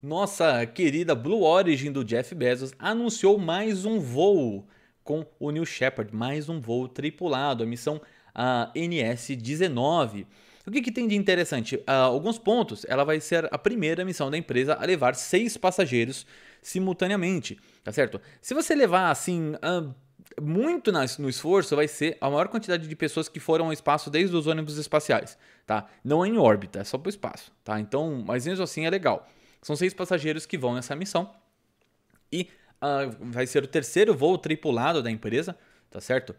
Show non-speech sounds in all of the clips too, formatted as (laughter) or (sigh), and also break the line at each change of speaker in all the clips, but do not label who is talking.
Nossa querida Blue Origin do Jeff Bezos anunciou mais um voo com o New Shepard, mais um voo tripulado, a missão NS-19. O que, que, tem de interessante? Uh, alguns pontos. Ela vai ser a primeira missão da empresa a levar seis passageiros simultaneamente, tá certo? Se você levar assim. Uh, muito no esforço vai ser a maior quantidade de pessoas que foram ao espaço desde os ônibus espaciais, tá? Não é em órbita, é só para o espaço, tá? Então, mas mesmo assim é legal. São seis passageiros que vão nessa missão e uh, vai ser o terceiro voo tripulado da empresa, tá certo?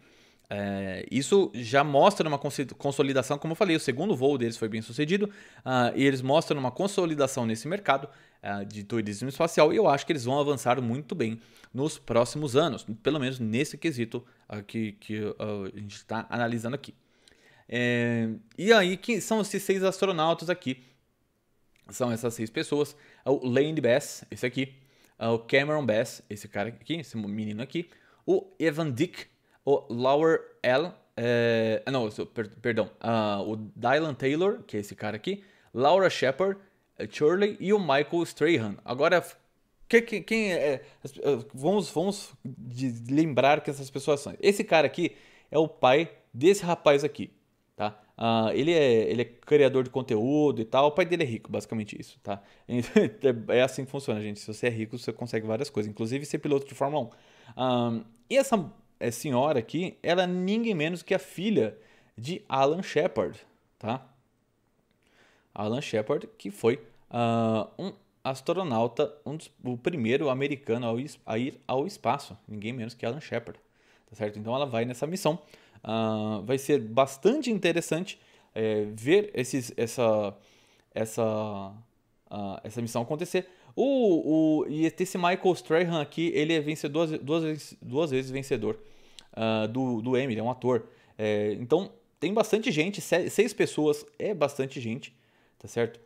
É, isso já mostra uma consolidação, como eu falei, o segundo voo deles foi bem sucedido, uh, e eles mostram uma consolidação nesse mercado uh, de turismo espacial, e eu acho que eles vão avançar muito bem nos próximos anos, pelo menos nesse quesito uh, que, que a gente está analisando aqui. É, e aí, quem são esses seis astronautas aqui são essas seis pessoas. O Lane Bass, esse aqui. Ah, o Cameron Bass, esse cara aqui, esse menino aqui. O Evan Dick. O Laura L. É, não, perdão. Uh, o Dylan Taylor, que é esse cara aqui. Laura Shepard. Eh, Shirley e o Michael Strahan. Agora, quem, quem é, eh, vamos, vamos lembrar que essas pessoas são. Esse cara aqui é o pai desse rapaz aqui. Uh, ele, é, ele é criador de conteúdo e tal. O pai dele é rico, basicamente isso, tá? (laughs) É, é assim que funciona, gente. Se você é rico, você consegue várias coisas, inclusive ser piloto de Fórmula 1. Ah, e essa eh, senhora aqui, ela é ninguém menos que a filha de Alan Shepard, tá? Alan Shepard, que foi uh, um astronauta, um dos, o primeiro americano a ir, a ir ao espaço, ninguém menos que Alan Shepard, tá certo? Então ela vai nessa missão. Uh, vai ser bastante interessante é, ver esses, essa, essa, uh, essa missão acontecer. O, o, e esse Michael Strahan aqui, ele é vencedor, duas, duas, vezes, duas vezes vencedor uh, do, do Emmy, é um ator. É, então, tem bastante gente, seis pessoas é bastante gente, tá certo?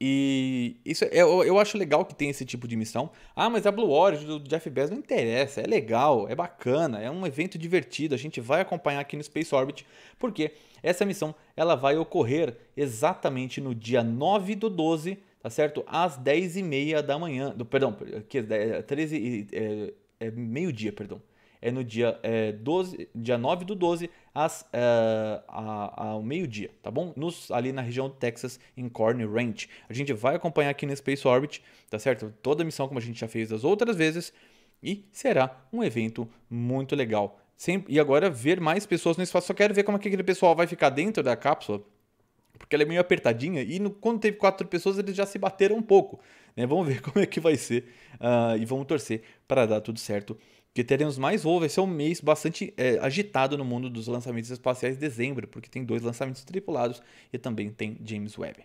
E isso é, eu, eu acho legal que tem esse tipo de missão. Ah, mas a Blue Origin do Jeff Bezos não interessa. É legal, é bacana, é um evento divertido. A gente vai acompanhar aqui no Space Orbit, porque essa missão ela vai ocorrer exatamente no dia 9 do 12, tá certo? Às 10 e meia da manhã. Do, perdão, que é 13 e. É, é meio-dia, perdão é no dia, é, 12, dia 9 do 12 às, é, a, ao meio-dia, tá bom? Nos, ali na região do Texas, em Corny Ranch. A gente vai acompanhar aqui no Space Orbit, tá certo? Toda a missão, como a gente já fez das outras vezes, e será um evento muito legal. e agora ver mais pessoas no espaço. Só quero ver como é que aquele pessoal vai ficar dentro da cápsula, porque ela é meio apertadinha. E no, quando teve quatro pessoas, eles já se bateram um pouco. Né? Vamos ver (laughs) como é que vai ser uh, e vamos torcer para dar tudo certo que teremos mais voo, Esse é um mês bastante é, agitado no mundo dos lançamentos espaciais dezembro, porque tem dois lançamentos tripulados e também tem James Webb.